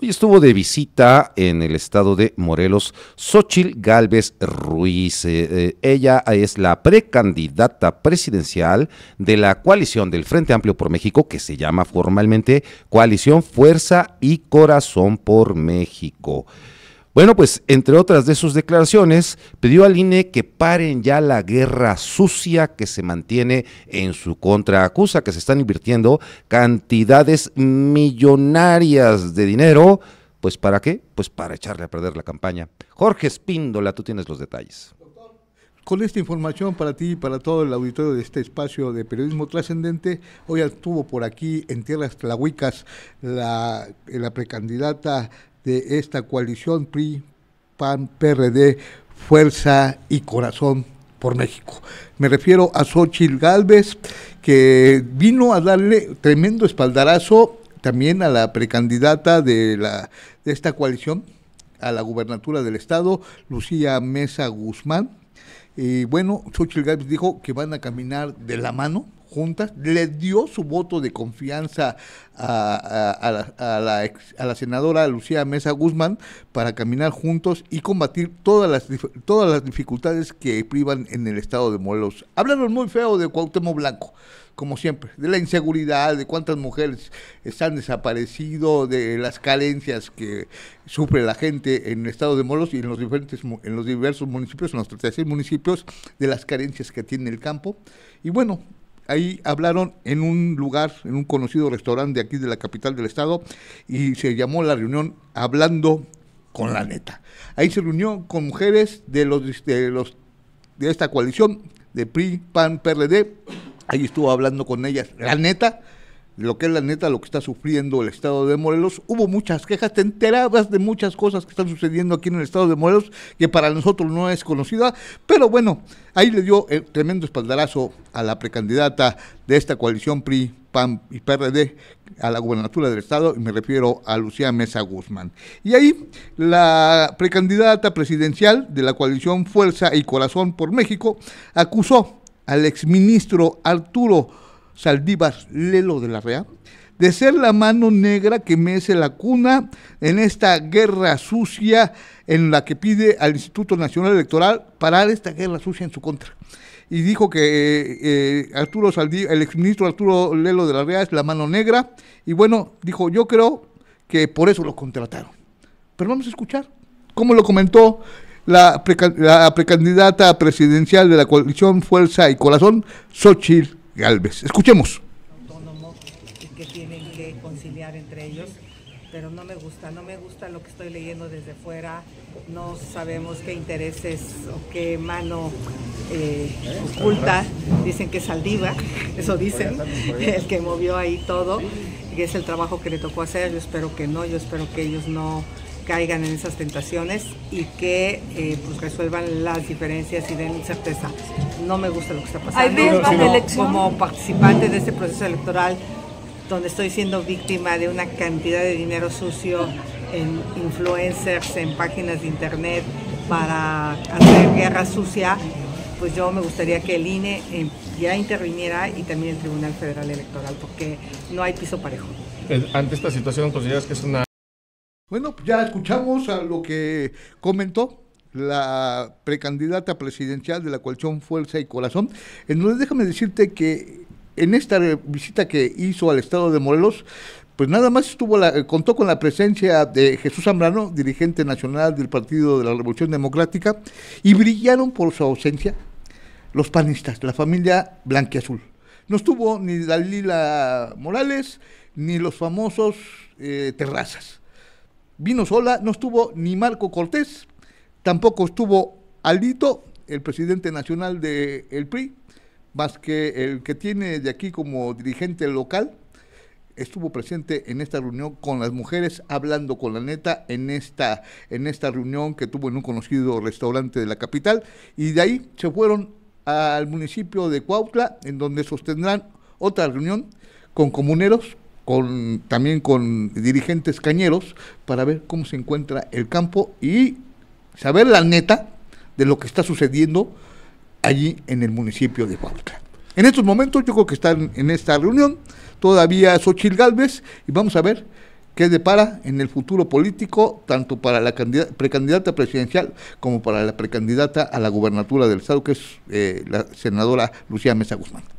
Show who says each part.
Speaker 1: Hoy estuvo de visita en el estado de Morelos Xochil Gálvez Ruiz. Eh, eh, ella es la precandidata presidencial de la coalición del Frente Amplio por México, que se llama formalmente Coalición Fuerza y Corazón por México. Bueno, pues entre otras de sus declaraciones, pidió al INE que paren ya la guerra sucia que se mantiene en su contra. Acusa que se están invirtiendo cantidades millonarias de dinero. Pues para qué? Pues para echarle a perder la campaña. Jorge Espíndola, tú tienes los detalles.
Speaker 2: Con esta información para ti y para todo el auditorio de este espacio de periodismo trascendente, hoy estuvo por aquí en tierras tlahuicas la, la precandidata de esta coalición PRI, PAN, PRD, Fuerza y Corazón por México. Me refiero a Xochitl Galvez, que vino a darle tremendo espaldarazo también a la precandidata de, la, de esta coalición a la gubernatura del Estado, Lucía Mesa Guzmán. Y bueno, Xochitl Galvez dijo que van a caminar de la mano juntas, le dio su voto de confianza a, a, a, la, a la, senadora Lucía Mesa Guzmán para caminar juntos y combatir todas las, todas las dificultades que privan en el estado de Morelos. Hablaron muy feo de Cuauhtémoc Blanco como siempre, de la inseguridad, de cuántas mujeres están desaparecido, de las carencias que sufre la gente en el estado de Morelos y en los diferentes en los diversos municipios, en los 36 municipios, de las carencias que tiene el campo. Y bueno, Ahí hablaron en un lugar, en un conocido restaurante de aquí de la capital del estado, y se llamó la reunión Hablando con la Neta. Ahí se reunió con mujeres de los de, los, de esta coalición de PRI, PAN, PRD. Ahí estuvo hablando con ellas. La neta, lo que es la neta, lo que está sufriendo el estado de Morelos. Hubo muchas quejas, te enterabas de muchas cosas que están sucediendo aquí en el estado de Morelos, que para nosotros no es conocida, pero bueno, ahí le dio el eh, tremendo espaldarazo a la precandidata de esta coalición PRI, PAN y PRD a la gubernatura del estado, y me refiero a Lucía Mesa Guzmán. Y ahí la precandidata presidencial de la coalición Fuerza y Corazón por México acusó al exministro Arturo Saldivas Lelo de la Rea, de ser la mano negra que mece la cuna en esta guerra sucia en la que pide al Instituto Nacional Electoral parar esta guerra sucia en su contra. Y dijo que eh, eh, Arturo el exministro Arturo Lelo de la Rea es la mano negra. Y bueno, dijo, yo creo que por eso lo contrataron. Pero vamos a escuchar cómo lo comentó la, la precandidata presidencial de la coalición Fuerza y Corazón, Xochitl Galvez. Escuchemos. ...autónomo
Speaker 3: y que tienen que conciliar entre ellos, pero no me gusta, no me gusta lo que estoy leyendo desde fuera. No sabemos qué intereses o qué mano eh, oculta. Dicen que es Saldiva, eso dicen, el que movió ahí todo, que es el trabajo que le tocó hacer. Yo espero que no, yo espero que ellos no caigan en esas tentaciones y que eh, pues resuelvan las diferencias y den certeza. No me gusta lo que está pasando. como, como participante de este proceso electoral donde estoy siendo víctima de una cantidad de dinero sucio en influencers, en páginas de internet para hacer guerra sucia, pues yo me gustaría que el INE eh, ya interviniera y también el Tribunal Federal Electoral, porque no hay piso parejo.
Speaker 2: Eh, ante esta situación, ¿consideras que es una bueno, ya escuchamos a lo que comentó la precandidata presidencial de la coalición Fuerza y Corazón. Entonces, déjame decirte que en esta visita que hizo al estado de Morelos, pues nada más estuvo la, eh, contó con la presencia de Jesús Zambrano, dirigente nacional del Partido de la Revolución Democrática, y brillaron por su ausencia los panistas, la familia azul. No estuvo ni Dalila Morales, ni los famosos eh, terrazas vino sola, no estuvo ni Marco Cortés, tampoco estuvo Aldito, el presidente nacional del el PRI, más que el que tiene de aquí como dirigente local, estuvo presente en esta reunión con las mujeres, hablando con la neta en esta, en esta reunión que tuvo en un conocido restaurante de la capital, y de ahí se fueron al municipio de Cuautla, en donde sostendrán otra reunión con comuneros, también con dirigentes cañeros para ver cómo se encuentra el campo y saber la neta de lo que está sucediendo allí en el municipio de Huautla. En estos momentos yo creo que están en esta reunión todavía Xochil Gálvez y vamos a ver qué depara en el futuro político tanto para la precandidata presidencial como para la precandidata a la gubernatura del Estado, que es eh, la senadora Lucía Mesa Guzmán.